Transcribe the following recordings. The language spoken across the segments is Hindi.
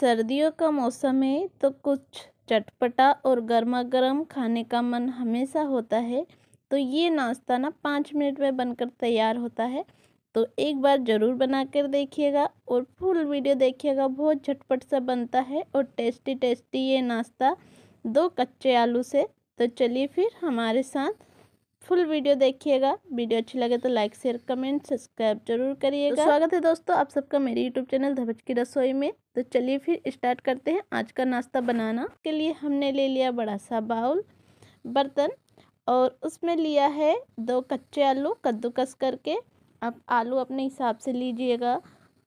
सर्दियों का मौसम है तो कुछ चटपटा और गर्मा गर्म खाने का मन हमेशा होता है तो ये नाश्ता ना पाँच मिनट में बनकर तैयार होता है तो एक बार ज़रूर बना कर देखिएगा और फुल वीडियो देखिएगा बहुत झटपट सा बनता है और टेस्टी टेस्टी ये नाश्ता दो कच्चे आलू से तो चलिए फिर हमारे साथ फुल वीडियो देखिएगा वीडियो अच्छी लगे तो लाइक शेयर कमेंट सब्सक्राइब जरूर तो करिएगा तो स्वागत है दोस्तों आप सबका मेरे यूट्यूब चैनल धबज की रसोई में तो चलिए फिर स्टार्ट करते हैं आज का नाश्ता बनाना के लिए हमने ले लिया बड़ा सा बाउल बर्तन और उसमें लिया है दो कच्चे आलू कद्दूकस करके आप आलू अपने हिसाब से लीजिएगा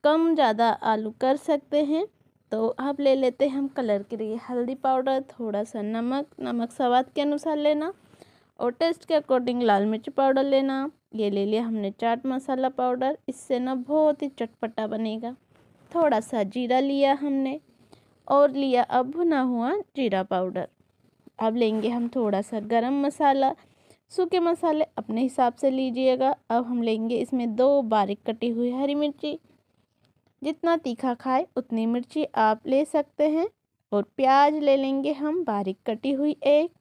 कम ज़्यादा आलू कर सकते हैं तो आप ले लेते हैं हम कलर के लिए हल्दी पाउडर थोड़ा सा नमक नमक स्वाद के अनुसार लेना और टेस्ट के अकॉर्डिंग लाल मिर्च पाउडर लेना ये ले लिया हमने चाट मसाला पाउडर इससे ना बहुत ही चटपटा बनेगा थोड़ा सा जीरा लिया हमने और लिया अब भुना हुआ जीरा पाउडर अब लेंगे हम थोड़ा सा गरम मसाला सूखे मसाले अपने हिसाब से लीजिएगा अब हम लेंगे इसमें दो बारीक कटी हुई हरी मिर्ची जितना तीखा खाए उतनी मिर्ची आप ले सकते हैं और प्याज ले लेंगे हम बारीक कटी हुई एक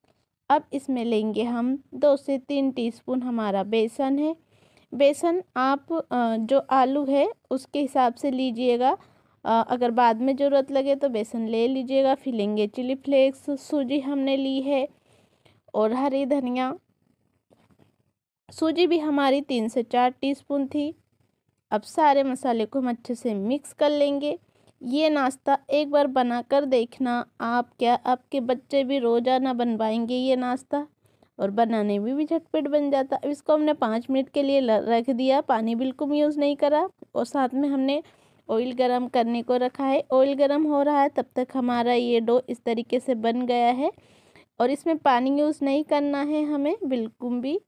अब इसमें लेंगे हम दो से तीन टीस्पून हमारा बेसन है बेसन आप जो आलू है उसके हिसाब से लीजिएगा अगर बाद में ज़रूरत लगे तो बेसन ले लीजिएगा फिर लेंगे चिली फ्लेक्स सूजी हमने ली है और हरी धनिया सूजी भी हमारी तीन से चार टीस्पून थी अब सारे मसाले को हम अच्छे से मिक्स कर लेंगे ये नाश्ता एक बार बनाकर देखना आप क्या आपके बच्चे भी रोज़ाना बनवाएंगे ये नाश्ता और बनाने में भी झटपट बन जाता अब इसको हमने पाँच मिनट के लिए रख दिया पानी बिल्कुल यूज़ नहीं करा और साथ में हमने ऑयल गरम करने को रखा है ऑयल गरम हो रहा है तब तक हमारा ये डो इस तरीके से बन गया है और इसमें पानी यूज़ नहीं करना है हमें बिल्कुल भी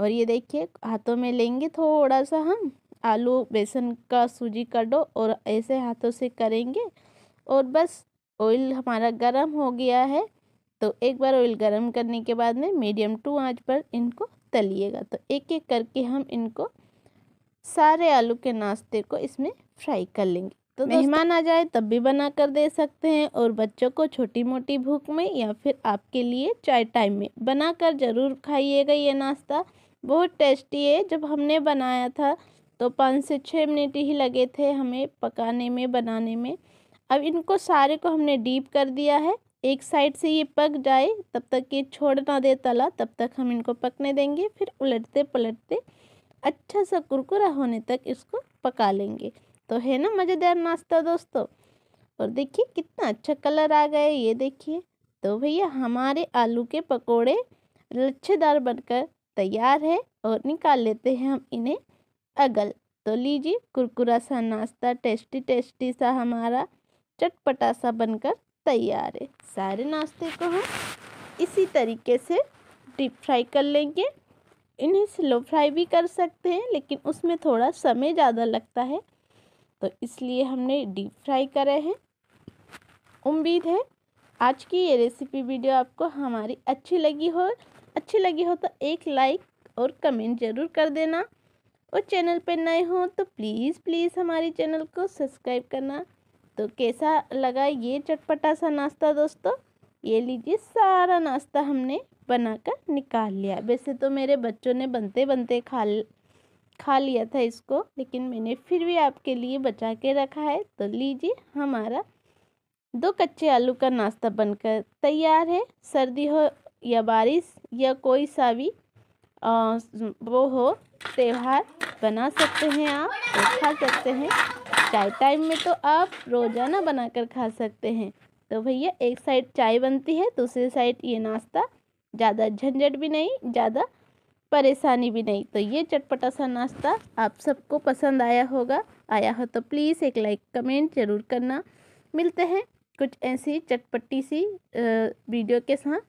और ये देखिए हाथों में लेंगे थोड़ा सा हम आलू बेसन का सूजी का डो और ऐसे हाथों से करेंगे और बस ऑयल हमारा गरम हो गया है तो एक बार ऑयल गरम करने के बाद में मीडियम टू आंच पर इनको तलिएगा तो एक एक करके हम इनको सारे आलू के नाश्ते को इसमें फ्राई कर लेंगे तो मेहमान आ जाए तब भी बना कर दे सकते हैं और बच्चों को छोटी मोटी भूख में या फिर आपके लिए चाय टाइम में बना कर ज़रूर खाइएगा ये नाश्ता बहुत टेस्टी है जब हमने बनाया था तो पाँच से छः मिनट ही लगे थे हमें पकाने में बनाने में अब इनको सारे को हमने डीप कर दिया है एक साइड से ये पक जाए तब तक ये छोड़ ना दे तला तब तक हम इनको पकने देंगे फिर उलटते पलटते अच्छा सा कुरकुरा होने तक इसको पका लेंगे तो है ना मज़ेदार नाश्ता दोस्तों और देखिए कितना अच्छा कलर आ गया ये देखिए तो भैया हमारे आलू के पकोड़े लच्छेदार बनकर तैयार है और निकाल लेते हैं हम इन्हें अगल तो लीजिए कुरकुरा सा नाश्ता टेस्टी टेस्टी सा हमारा चटपटा सा बनकर तैयार है सारे नाश्ते को हम इसी तरीके से डीप फ्राई कर लेंगे इन्हें स्लो फ्राई भी कर सकते हैं लेकिन उसमें थोड़ा समय ज़्यादा लगता है तो इसलिए हमने डीप फ्राई करे हैं उम्मीद है आज की ये रेसिपी वीडियो आपको हमारी अच्छी लगी हो अच्छी लगी हो तो एक लाइक और कमेंट ज़रूर कर देना और चैनल पर नए हों तो प्लीज़ प्लीज़ हमारे चैनल को सब्सक्राइब करना तो कैसा लगा ये चटपटा सा नाश्ता दोस्तों ये लीजिए सारा नाश्ता हमने बनाकर निकाल लिया वैसे तो मेरे बच्चों ने बनते बनते खा खा लिया था इसको लेकिन मैंने फिर भी आपके लिए बचा के रखा है तो लीजिए हमारा दो कच्चे आलू का नाश्ता बनकर तैयार है सर्दी हो या बारिश या कोई सा भी वो हो त्यौहार बना सकते हैं आप तो खा सकते हैं चाय टाइम में तो आप रोज़ाना बनाकर खा सकते हैं तो भैया एक साइड चाय बनती है दूसरी साइड ये नाश्ता ज़्यादा झंझट भी नहीं ज़्यादा परेशानी भी नहीं तो ये चटपटा सा नाश्ता आप सबको पसंद आया होगा आया हो तो प्लीज़ एक लाइक कमेंट ज़रूर करना मिलते हैं कुछ ऐसी चटपटी सी वीडियो के साथ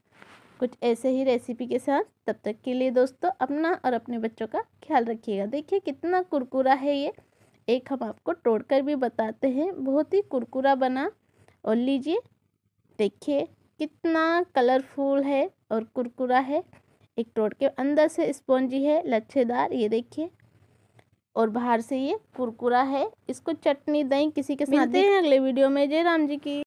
कुछ ऐसे ही रेसिपी के साथ तब तक के लिए दोस्तों अपना और अपने बच्चों का ख्याल रखिएगा देखिए कितना कुरकुरा है ये एक हम आपको तोड़कर भी बताते हैं बहुत ही कुरकुरा बना और लीजिए देखिए कितना कलरफुल है और कुरकुरा है एक तोड़ के अंदर से स्पॉन्जी है लच्छेदार ये देखिए और बाहर से ये कुरकुरा है इसको चटनी दही किसी के साथ मिलते हैं अगले वीडियो में जय राम जी की